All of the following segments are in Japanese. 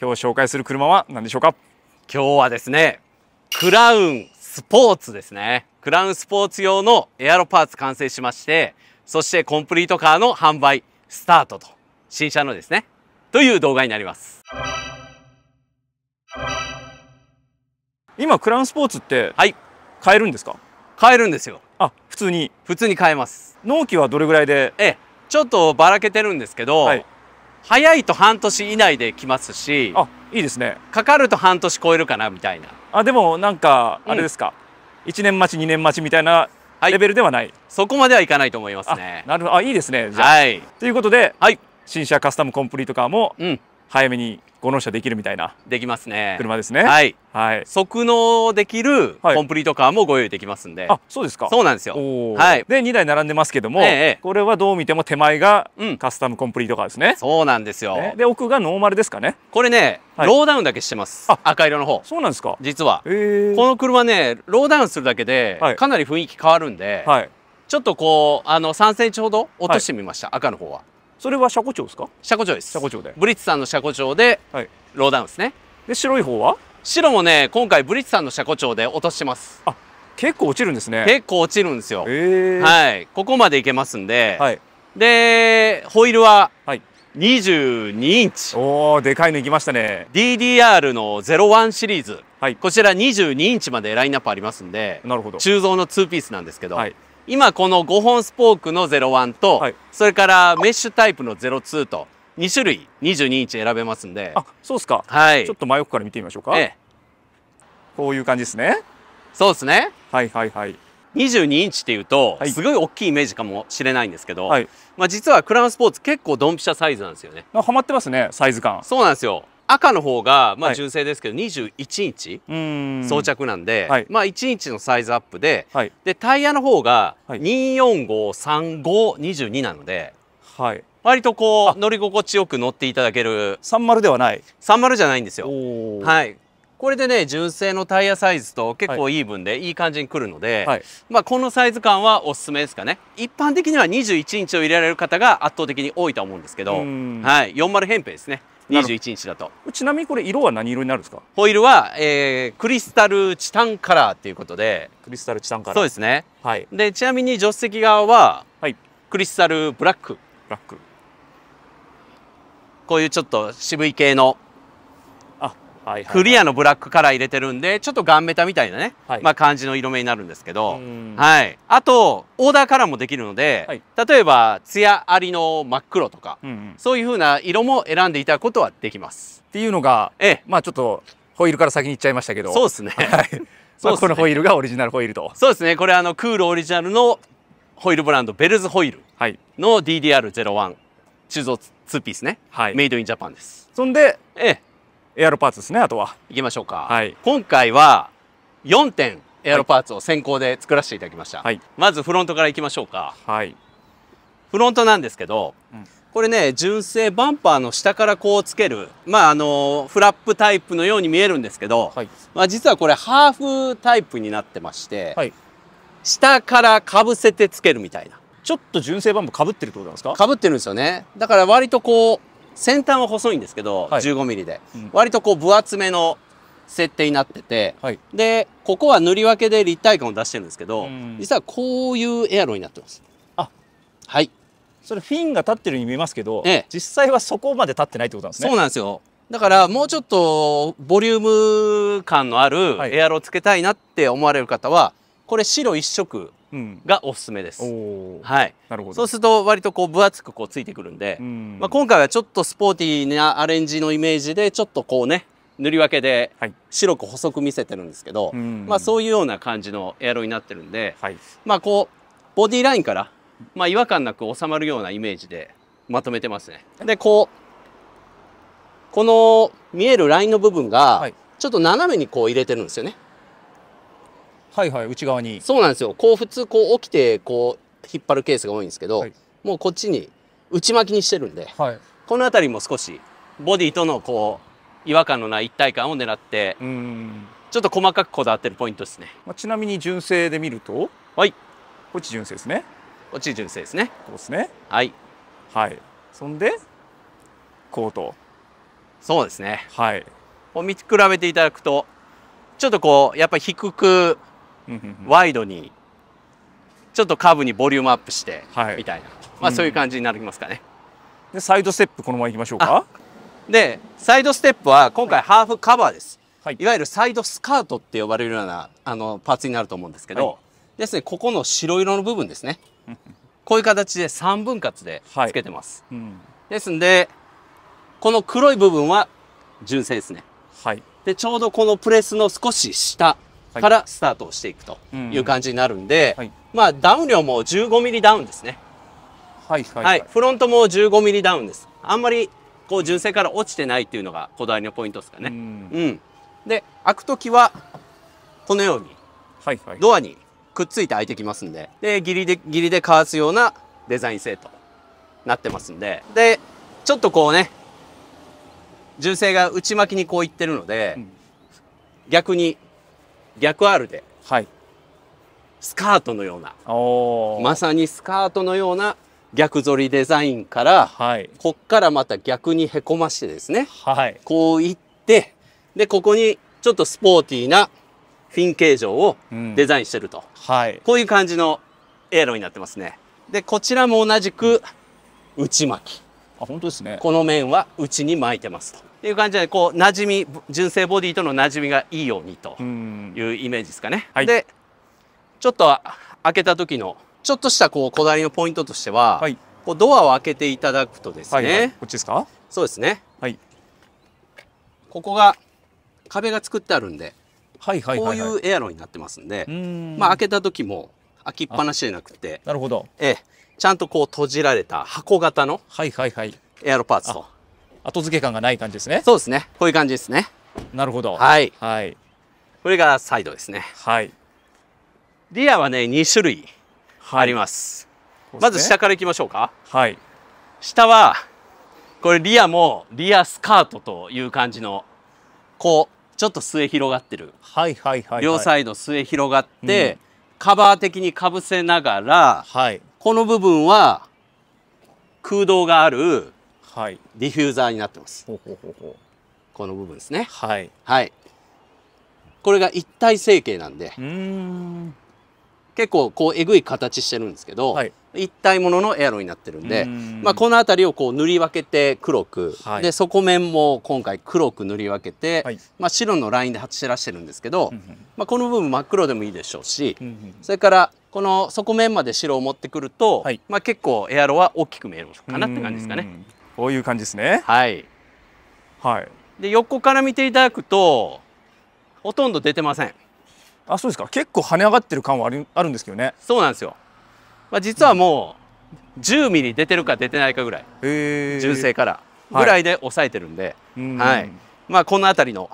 今日紹介する車は何でしょうか今日はですねクラウンスポーツですねクラウンスポーツ用のエアロパーツ完成しましてそしてコンプリートカーの販売スタートと新車のですねという動画になります今クラウンスポーツってはい買えるんですか買えるんですよあ普通に普通に買えます納期はどれぐらいでええちょっとばらけてるんですけど、はい、早いと半年以内で来ますしあいいですねかかると半年超えるかなみたいなあでもなんかあれですか、うん、1年待ち2年待ちみたいなレベルではない、はい、そこまではいかないと思いますねなるほどあいいですねじゃあ、はい、ということで、はい、新車カスタムコンプリートカーも早めに、うんご納車できるみたいなできますね車ですねはい、はい、即納できるコンプリートカーもご用意できますんで、はい、あそうですかそうなんですよはいで2台並んでますけども、ええ、これはどう見ても手前がカスタムコンプリートカーですね、うん、そうなんですよ、ね、で奥がノーマルですかねこれね、ローダウンだけしてます赤色の方そうなんですか実はこの車ねローダウンするだけで、かなり雰囲気変わるんで、はい、ちょっとこうあの3センチほど落としてみました、赤の方はそれは車庫長ですか車庫長です車庫長でブリッツさんの車庫長で、はい、ローダウンですねで白い方は白もね今回ブリッツさんの車庫長で落としてますあ結構落ちるんですね結構落ちるんですよ、えはいここまでいけますんで、はい、でホイールは22インチ、はい、おおでかいのいきましたね DDR の01シリーズ、はい、こちら22インチまでラインナップありますんでなるほど鋳造の2ピースなんですけど、はい、今この5本スポークの01と、はい、それからメッシュタイプの02と2種類22インチ選べますんであそうですか、はい、ちょっと真横から見てみましょうか、ええ、こういう感じですねそうですねはいはいはい22インチっていうと、はい、すごい大きいイメージかもしれないんですけど、はい、まあ、実はクラウンスポーツ結構ドンピシャサイズなんですよねはまってますねサイズ感そうなんですよ赤の方が、まあ、純正ですけど、はい、21インチ装着なんで、はい、まあ、1インチのサイズアップではい、でタイヤの方が245352なので、はい、割とこう乗り心地よく乗っていただける30ではない30じゃないんですよ。はい、これでね純正のタイヤサイズと結構イーブンでいい感じにくるので、はい、まあ、このサイズ感はおすすめですかね一般的には21インチを入れられる方が圧倒的に多いと思うんですけど、はい、40扁平ですね21イだとちなみにこれ色は何色になるんですかホイールは、えー、クリスタルチタンカラーっていうことでクリスタルチタンカラーそうですね、はい、でちなみに助手席側は、はい、クリスタルブラックブラックこういうちょっと渋い系のクリアのブラックカラー入れてるんでちょっとガンメタみたいなね、はい、まあ、感じの色目になるんですけど、はい、あとオーダーカラーもできるので、はい、例えば艶ありの真っ黒とか、うんうん、そういうふうな色も選んでいただくことはできます。っていうのが、ええ、まあちょっとホイールから先に行っちゃいましたけどそうですね。は いまあ、このホイールがオリジナルホイールとそうですねこれあのクールオリジナルのホイールブランドベルズホイールの DDR01 鋳造2ピースね、はい、メイドインジャパンですそんで、ええ、エアロパーツですねあとは行きましょうか、はい、今回は4点エアロパーツを先行で作らせていただきました、はい、まずフロントからいきましょうか、はい、フロントなんですけど、うん、これね純正バンパーの下からこうつけるまああのフラップタイプのように見えるんですけど、はい、まあ、実はこれハーフタイプになってまして、下からかぶせてつけるみたいなちょっと純正バンパーかぶってるってことなんですかかぶってるんですよねだから割とこう先端は細いんですけど、はい、1 5ミリで、うん、割とこう分厚めの設定になってて、はい、でここは塗り分けで立体感を出してるんですけど、実はこういうエアロになってますあはいそれフィンが立ってるように見えますけど、ええ、実際はそこまで立ってないってことなんですねそうなんですよだからもうちょっとボリューム感のあるエアロをつけたいなって思われる方はこれ白一色がおすすめです、うん、はいなるほどそうすると割とこう分厚くこうついてくるんで、うん、まあ、今回はちょっとスポーティーなアレンジのイメージでちょっとこうね塗り分けで白く細く見せてるんですけど、はい、まあ、そういうような感じのエアロになってるんで、まあこうボディラインから、まあ、違和感なく収まるようなイメージでまとめてますね。でこうこの見えるラインの部分が、ちょっと斜めにこう入れてるんですよね。はいはい内側にそうなんですよこう普通こう起きてこう引っ張るケースが多いんですけど、はい、もうこっちに内巻きにしてるんで、はい、この辺りも少しボディとのこう違和感のない一体感を狙ってちょっと細かくこだわってるポイントですね、まあ、ちなみに純正で見るとはいこっち純正ですねこっち純正ですねこうですねはいはいそんでこうと。そうですねはいを見比べていただくとちょっとこうやっぱり低くワイドにちょっとカーブにボリュームアップして、みたいな、まあ、そういう感じになりますかね。でサイドステップこのままいきましょうか。でサイドステップは今回ハーフカバーです。はい、いわゆるサイドスカートって呼ばれるようなあのパーツになると思うんですけど、はい、ですねここの白色の部分ですねこういう形で3分割でつけてます、はいうん、ですんでこの黒い部分は純正ですね、はい、でちょうどこのプレスの少し下からスタートをしていくという感じになるんで、まあダウン量も15ミリダウンですね。はい、はいはい、フロントも15ミリダウンです。あんまりこう純正から落ちてないっていうのがこだわりのポイントですかね。うんうん、で開く時はこのようにドアにくっついて開いてきますんで、でギリでギリでかわすようなデザイン性となってますんで、でちょっとこうね純正が内巻きにこういってるので、うん、逆に逆 R で、はい、スカートのようなまさにスカートのような逆反りデザインから、はい、こっからまた逆にへこましてですね、はい、こういってでここにちょっとスポーティーなフィン形状をデザインしてると、うんはい、こういう感じのエアロになってますね。でこちらも同じく内巻きあ本当ですねこの面は内に巻いてますという感じでこう馴染み純正ボディとの馴染みがいいようにというイメージですかね、はい、でちょっと開けた時のちょっとしたこうこだわりのポイントとしては、はい、こうドアを開けていただくとですね、はいはい、こっちですかそうですねはいここが壁が作ってあるんで、はいはい、はい、こういうエアロになってますんでまあ開けた時も開きっぱなしじゃなくてなるほどええちゃんとこう閉じられた箱型のエアロパーツと、はいはいはい、後付け感がない感じですねそうですねこういう感じですねなるほどはい、はい、これがサイドですねはいリアはね2種類あります、はい、まず下からいきましょうかはい下はこれリアもリアスカートという感じのこうちょっと末広がってる、はいはいはい、はい、両サイド末広がって、うん、カバー的にかぶせながら、はい、この部分は空洞があるディフューザーになってます。はい、この部分ですね。はい、はい、これが一体成形なんで。うん結構こうえぐい形してるんですけど、はい、一体もののエアロになってるんでまあ、この辺りをこう塗り分けて黒く、はい、で底面も今回黒く塗り分けて、はい、まあ、白のラインで走らしてるんですけど、まあ、この部分真っ黒でもいいでしょうし、うんそれからこの底面まで白を持ってくると、はい、まあ、結構エアロは大きく見えるかなって感じですかね。こういう感じですね。はい、はい、で横から見ていただくとほとんど出てません。あそうですか結構跳ね上がってる感はあるあるんですけどねそうなんですよ、まあ、実はもう10ミリ出てるか出てないかぐらい純正からぐらいで抑えてるんで、はい、はい、まあこの辺りの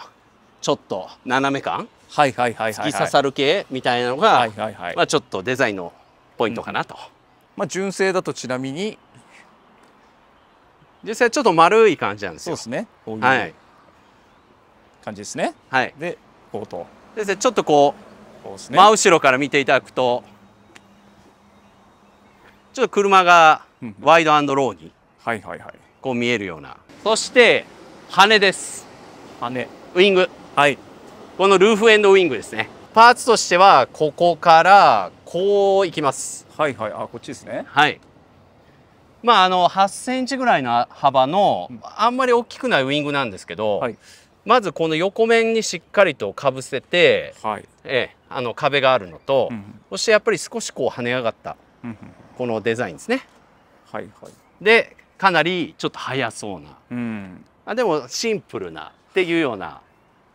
ちょっと斜め感はいはいはいい、突き刺さる系みたいなのが、はいはいはいまあ、ちょっとデザインのポイントかなと、うん、まあ、純正だとちなみに純正ちょっと丸い感じなんですよそうですねこういう、はい、感じですねはいでこうとですねちょっとこう真後ろから見ていただくとちょっと車がワイドローにこう見えるような、そして羽です羽ウイングはいこのルーフエンドウイングですねパーツとしてはここからこういきますはいはいあこっちですねはいまああの8センチぐらいの幅のあんまり大きくないウイングなんですけど、はい、まずこの横面にしっかりとかぶせて、はいええ、あの壁があるのと、うん、そしてやっぱり少しこう跳ね上がったこのデザインですね。はいはい、でかなりちょっと速そうな、うん、あでもシンプルなっていうような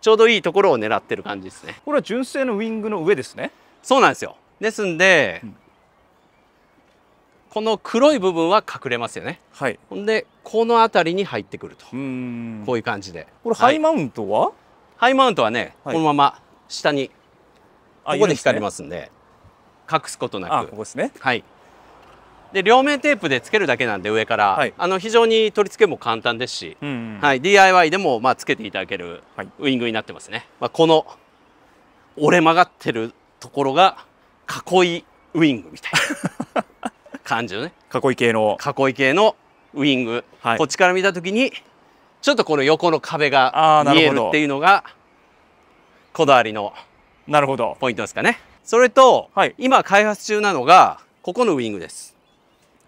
ちょうどいいところを狙ってる感じですね。これは純正のウィングの上ですね。そうなんですよ。ですんで、うん、この黒い部分は隠れますよね。はい。ほんでこの辺りに入ってくると、うこういう感じで。これハイマウントは？はい、ハイマウントはね、はい、このまま下にここで光りますんで、ね、隠すことなくここですねはいで両面テープでつけるだけなんで上から、はい、あの非常に取り付けも簡単ですし、うんうん、はい、DIY でもまあつけていただけるウイングになってますね、はい、まあ、この折れ曲がってるところが囲いウイングみたいな 感じのね囲い系の囲い系のウイング、はい、こっちから見た時にちょっとこの横の壁が見えるっていうのがこだわりのなるほどポイントですかねそれと、はい、今開発中なのがここのウィングです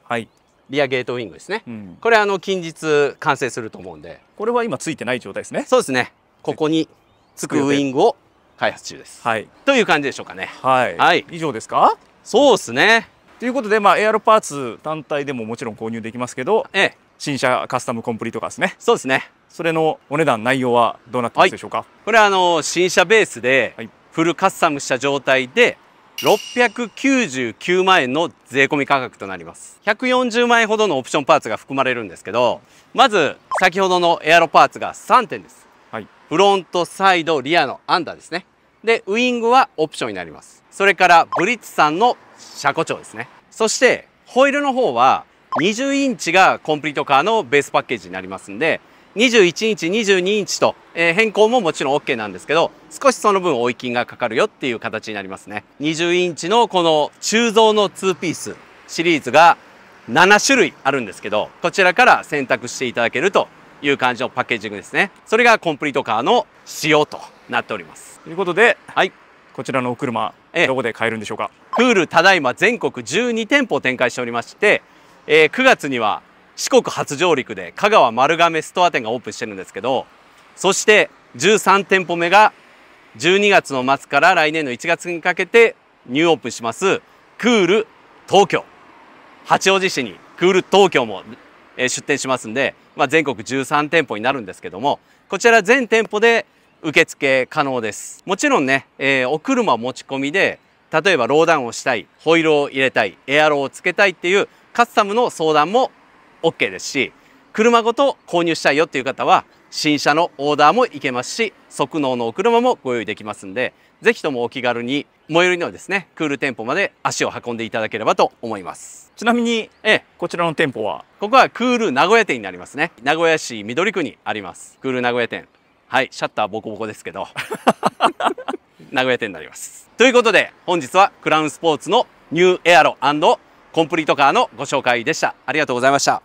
はいリアゲートウィングですね、うん、これあの近日完成すると思うんでこれは今ついてない状態ですねそうですねここに付くウィングを開発中です、はい、という感じでしょうかねはい、はい、以上ですかそうですねということで、まあ、エアロパーツ単体でももちろん購入できますけど、ええ、新車カスタムコンプリートカーですねそうですねそれのお値段内容はどうなってますでしょうか、はい、これはあの新車ベースで、はい、フルカスタムした状態で699万円の税込価格となります140万円ほどのオプションパーツが含まれるんですけどまず先ほどのエアロパーツが3点です、はい、フロントサイドリアのアンダーですねでウイングはオプションになりますそれからブリッツさんの車庫長ですねそしてホイールの方は20インチがコンプリートカーのベースパッケージになりますんで21インチ22インチと、えー、変更ももちろん OK なんですけど少しその分追い金がかかるよっていう形になりますね20インチのこの鋳造の2ピースシリーズが7種類あるんですけどこちらから選択していただけるという感じのパッケージングですねそれがコンプリートカーの仕様となっておりますということで、はい、こちらのお車どこで買えるんでしょうかプールただいま全国12店舗展開しておりましてえー、9月には四国初上陸で香川丸亀ストア店がオープンしてるんですけどそして13店舗目が12月の末から来年の1月にかけてニューオープンしますクール東京八王子市にクール東京も出店しますんで、まあ、全国13店舗になるんですけどもこちら全店舗で受付可能ですもちろんね、えー、お車持ち込みで例えばローダウンをしたいホイールを入れたいエアロをつけたいっていうカスタムの相談も OK ですし車ごと購入したいよっていう方は新車のオーダーもいけますし即納のお車もご用意できますんで是非ともお気軽に最寄りのですねクール店舗まで足を運んでいただければと思いますちなみに、ええ、こちらの店舗はここはクール名古屋店になりますね名古屋市緑区にありますクール名古屋店はいシャッターボコボコですけど 名古屋店になりますということで本日はクラウンスポーツのニューエアロコンプリートカーのご紹介でしたありがとうございました